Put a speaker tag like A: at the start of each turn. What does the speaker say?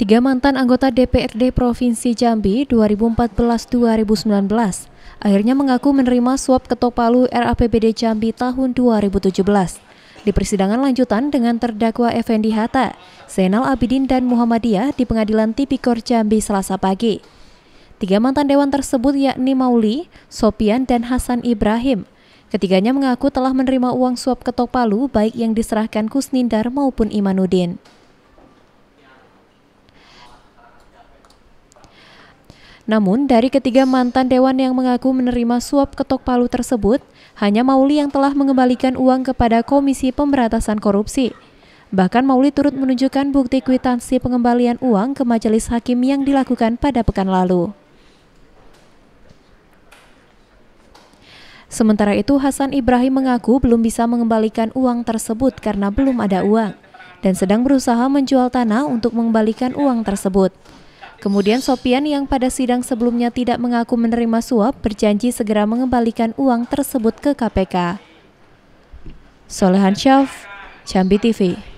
A: Tiga mantan anggota DPRD Provinsi Jambi 2014-2019 akhirnya mengaku menerima suap ketok palu RAPBD Jambi tahun 2017. Di persidangan lanjutan dengan terdakwa Effendi Hatta, Zainal Abidin dan Muhammadiyah di Pengadilan Tipikor Jambi Selasa pagi. Tiga mantan dewan tersebut yakni Mauli, Sopian, dan Hasan Ibrahim. Ketiganya mengaku telah menerima uang suap ketok palu baik yang diserahkan Kusnindar maupun Imanudin. Namun, dari ketiga mantan dewan yang mengaku menerima suap ketok palu tersebut, hanya Mauli yang telah mengembalikan uang kepada Komisi Pemberantasan Korupsi. Bahkan Mauli turut menunjukkan bukti kwitansi pengembalian uang ke majelis hakim yang dilakukan pada pekan lalu. Sementara itu, Hasan Ibrahim mengaku belum bisa mengembalikan uang tersebut karena belum ada uang dan sedang berusaha menjual tanah untuk mengembalikan uang tersebut. Kemudian Sopian yang pada sidang sebelumnya tidak mengaku menerima suap berjanji segera mengembalikan uang tersebut ke KPK. Solehan Syaf, Jambi TV.